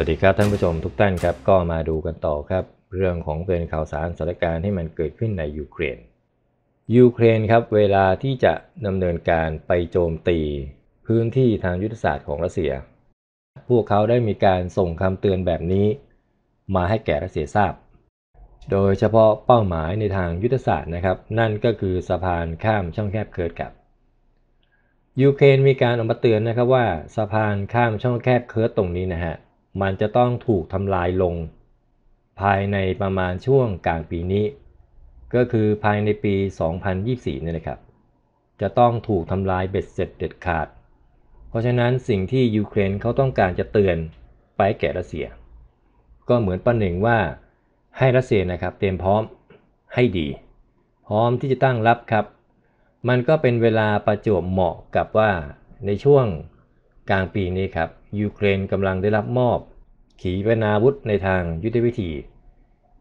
วัสดีครับท่านผู้ชมทุกท่านครับก็มาดูกันต่อครับ เรื่องของเป็นข่าวสารสถานการณ์ที่มันเกิดขึ้นในยูเครนยูเครนครับเวลาที่จะดำเนินการไปโจมตี พื้นที่ทางยุทธศาสตร์ของรัสเซีย พวกเขาได้มีการส่งคำเตือนแบบนี้ มาให้แก่รัสเซียทราบ โดยเฉพาะเป้าหมายในทางยุทธศาสตร์นะครับ นั่นก็คือสะพานข้ามช่องแคบเคิร์ดกับยูเครนมีการออกมาเตือนนะครับว่า สะพานข้ามช่องแคบเคิร์ดตรงนี้นะฮะมันจะต้องถูกทำลายลง ภายในประมาณช่วงกลางปีนี้ ก็คือภายในปี 2024นี่นะครับ จะต้องถูกทำลายเบ็ดเสร็จเด็ดขาดเพราะฉะนั้นสิ่งที่ยูเครนเขาต้องการจะเตือนไปแก่รัสเซีย ก็เหมือนประหนึ่งว่าให้รัสเซียนะครับ เตรียมพร้อมให้ดี พร้อมที่จะตั้งรับครับ มันก็เป็นเวลาประจวบเหมาะกับว่าในช่วงกลางปีนี้ครับยูเครนกำลังได้รับมอบขีปนาวุธในทางยุทธวิธี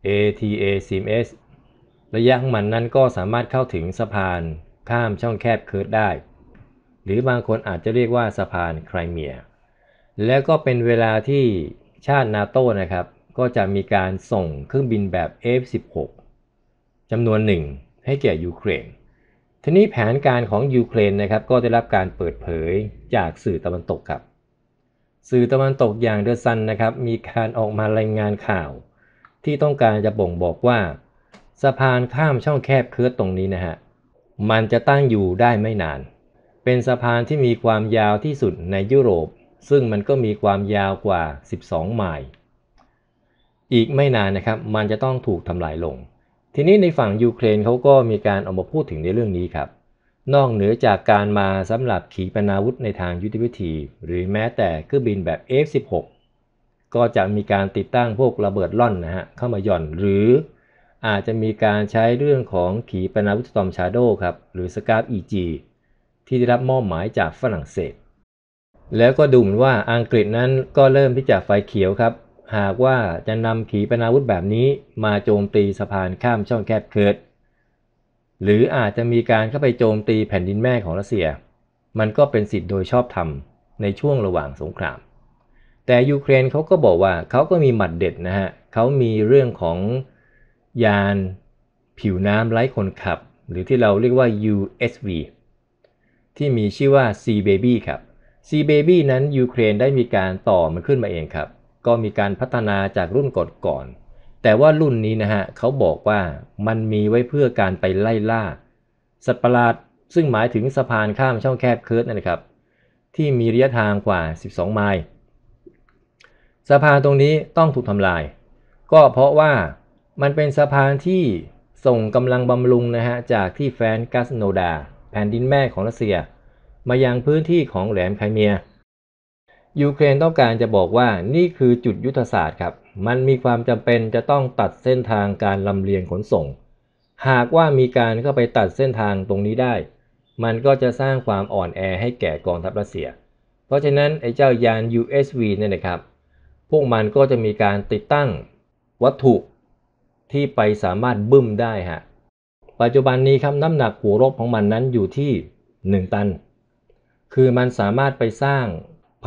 ATA CMS ระยะของมันนั้นก็สามารถเข้าถึงสะพานข้ามช่องแคบเคิร์ดได้ หรือบางคนอาจจะเรียกว่าสะพานไครเมีย แล้วก็เป็นเวลาที่ชาตินาโตนะครับ ก็จะมีการส่งเครื่องบินแบบ F16 จำนวนหนึ่งให้แก่ยูเครน ทีนี้แผนการของยูเครนนะครับ ก็ได้รับการเปิดเผยจากสื่อตะวันตกครับสื่อตะวันตกอย่างเดอะซันนะครับมีการออกมารายงานข่าว ที่ต้องการจะบ่งบอกว่า สะพานข้ามช่องแคบเคิร์ตรงนี้นะฮะมันจะตั้งอยู่ได้ไม่นาน เป็นสะพานที่มีความยาวที่สุดในยุโรป ซึ่งมันก็มีความยาวกว่า 12 ไมล์อีกไม่นานนะครับมันจะต้องถูกทำลายลงทีนี้ในฝั่งยูเครนเขาก็มีการออกมาพูดถึงในเรื่องนี้ครับนอกเหนือจากการมาสำหรับขีปนาวุธในทางยุทธวิธีหรือแม้แต่เครื่องบินแบบ F16 ก็จะมีการติดตั้งพวกระเบิดล่อนนะฮะเข้ามาย่อนหรืออาจจะมีการใช้เรื่องของขีปนาวุธตอมชาโดครับ หรือสกาฟ EG ที่ได้รับมอบหมายจากฝรั่งเศส แล้วก็ดูเหมือนว่าอังกฤษนั้นก็เริ่มที่จะไฟเขียวครับ หากว่าจะนำขีปนาวุธแบบนี้มาโจมตีสะพานข้ามช่องแคบเคิร์ดหรืออาจจะมีการเข้าไปโจมตีแผ่นดินแม่ของรัสเซีย มันก็เป็นสิทธิ์โดยชอบธรรมในช่วงระหว่างสงคราม แต่ยูเครนเขาก็บอกว่าเขาก็มีหมัดเด็ดนะฮะเขามีเรื่องของยานผิวน้ำไร้คนขับ หรือที่เราเรียกว่า USV ที่มีชื่อว่า Sea Baby ครับ Sea Baby นั้นยูเครนได้มีการต่อมันขึ้นมาเองครับ ก็มีการพัฒนาจากรุ่นก่อนแต่ว่ารุ่นนี้นะฮะเขาบอกว่ามันมีไว้เพื่อการไปไล่ล่า สัตว์ประหลาดซึ่งหมายถึงสะพานข้ามช่องแคบเคิร์ดนะครับ ที่มีระยะทางกว่า 12 ไมล์สะพานตรงนี้ต้องถูกทำลาย ก็เพราะว่ามันเป็นสะพานที่ส่งกำลังบำรุงนะฮะจากที่แฟนกัสโนดา แผ่นดินแม่ของรัสเซีย มายังพื้นที่ของแหลมไคเมียยูเครนต้องการจะบอกว่านี่คือจุดยุทธศาสตร์ครับ มันมีความจำเป็นจะต้องตัดเส้นทางการลำเลียงขนส่ง หากว่ามีการเข้าไปตัดเส้นทางตรงนี้ได้ มันก็จะสร้างความอ่อนแอให้แก่กองทัพรัสเซีย เพราะฉะนั้นไอ้เจ้ายาน USV เนี่ยนะครับ พวกมันก็จะมีการติดตั้งวัตถุที่ไปสามารถบึ้มได้ฮะ ปัจจุบันนี้ครับน้ำหนักหัวรบของมันนั้นอยู่ที่ 1 ตัน คือมันสามารถไปสร้าง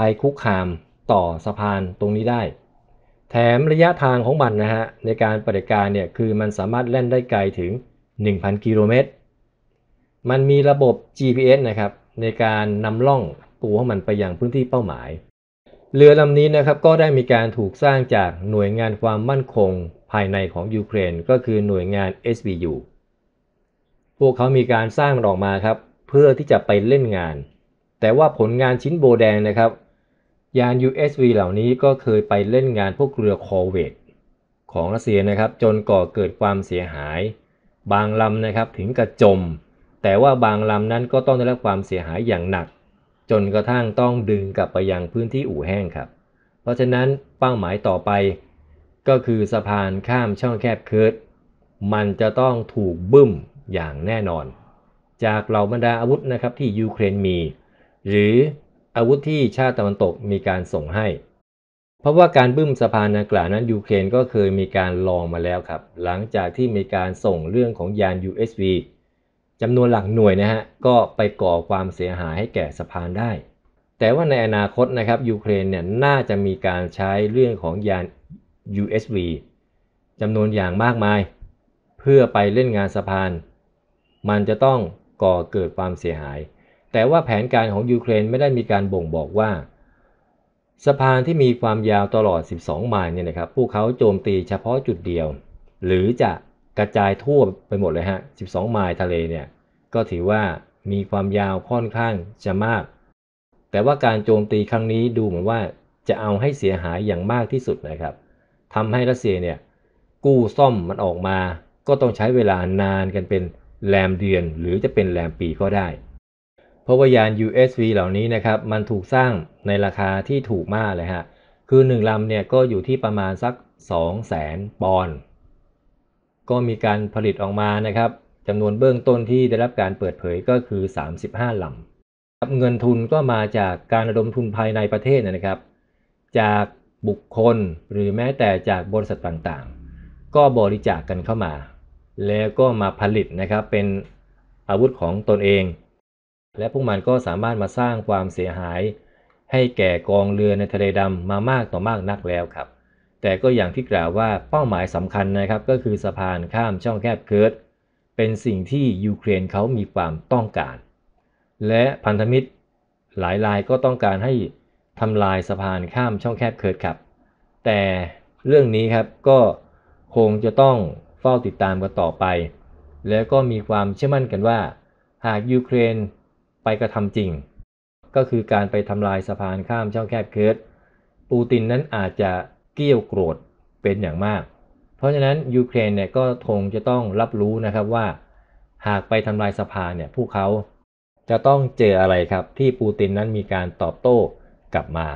ภัยคุกคามต่อสะพานตรงนี้ได้ แถมระยะทางของมันนะฮะ ในการปฏิการเนี่ย คือมันสามารถเล่นได้ไกลถึง 1,000 กิโลเมตรมันมีระบบ GPS นะครับ ในการนำล่องตัวของมันไปยังพื้นที่เป้าหมายเรือลำนี้นะครับก็ได้มีการถูกสร้างจากหน่วยงานความมั่นคงภายในของยูเครนก็คือหน่วยงาน SBU พวกเขามีการสร้างออกมาครับ เพื่อที่จะไปเล่นงาน แต่ว่าผลงานชิ้นโบแดงนะครับยาน USV เหล่านี้ก็เคยไปเล่นงานพวกเรือคอเวตของรัสเซียนะครับจนก่อเกิดความเสียหาย บางลำนะครับถึงกระจม แต่ว่าบางลำนั้นก็ต้องได้รับความเสียหายอย่างหนัก จนกระทั่งต้องดึงกลับไปยังพื้นที่อู่แห้งครับ เพราะฉะนั้นเป้าหมายต่อไป ก็คือสะพานข้ามช่องแคบเคิร์ดมันจะต้องถูกบึ้มอย่างแน่นอน จากเหล่าบรรดาอาวุธนะครับที่ยูเครนมีหรืออาวุธที่ชาติตะวันตกมีการส่งให้ เพราะว่าการบึ้มสะพานนากล่าวนั้นยูเครนก็เคยมีการลองมาแล้วครับ หลังจากที่มีการส่งเรื่องของยาน USV จำนวนหลักหน่วยนะฮะก็ไปก่อความเสียหายให้แก่สะพานได้ แต่ว่าในอนาคตนะครับยูเครนเนี่ยน่าจะมีการใช้เรื่องของยาน USV จำนวนอย่างมากมาย เพื่อไปเล่นงานสะพาน มันจะต้องก่อเกิดความเสียหายแต่ว่าแผนการของยูเครนไม่ได้มีการบ่งบอกว่าสะพานที่มีความยาวตลอด 12ไมล์เนี่ยนะครับ พวกเขาโจมตีเฉพาะจุดเดียว หรือจะกระจายทั่วไปหมดเลยฮะ12ไมล์ทะเลเนี่ยก็ถือว่ามีความยาวค่อนข้างจะมาก แต่ว่าการโจมตีครั้งนี้ดูเหมือนว่าจะเอาให้เสียหายอย่างมากที่สุดนะครับทำให้รัสเซียเนี่ยกู้ซ่อมมันออกมา ก็ต้องใช้เวลานานกันเป็นแรมเดือน หรือจะเป็นแรมปีก็ได้ราะว่ายาน USV เหล่านี้นะครับมันถูกสร้างในราคาที่ถูกมากเลยฮะคือ 1 ลำเนี่ยก็อยู่ที่ประมาณสัก 200,000ปอนด์ก็มีการผลิตออกมานะครับจำนวนเบื้องต้นที่ได้รับการเปิดเผยก็คือ 35 ลำเงินทุนก็มาจากการระดมทุนภายในประเทศนะครับ จากบุคคลหรือแม้แต่จากบริษัทต่างๆ ก็บริจาคกกันเข้ามา แล้วก็มาผลิตนะครับเป็นอาวุธของตนเองและพวกมันก็สามารถมาสร้างความเสียหาย ให้แก่กองเรือในทะเลดำมามากต่อมากนักแล้วครับ แต่ก็อย่างที่กล่าวว่าเป้าหมายสำคัญนะครับ ก็คือสะพานข้ามช่องแคบเคิร์ดเป็นสิ่งที่ยูเครนเขามีความต้องการ และพันธมิตรหลายรายก็ต้องการให้ทำลายสะพานข้ามช่องแคบเคิร์ดครับ แต่เรื่องนี้ครับก็ คงจะต้องเฝ้าติดตามกันต่อไป แล้วก็มีความเชื่อมั่นกันว่าหากยูเครนไปกระทำจริง ก็คือการไปทำลายสะพานข้ามช่องแคบเคิร์ดปูตินนั้นอาจจะเกี้ยวโกรธเป็นอย่างมาก เพราะฉะนั้นยูเครนเนี่ยก็คงจะต้องรับรู้นะครับว่า หากไปทำลายสะพานเนี่ยพวกเขาจะต้องเจออะไรครับ ที่ปูตินนั้นมีการตอบโต้กลับมา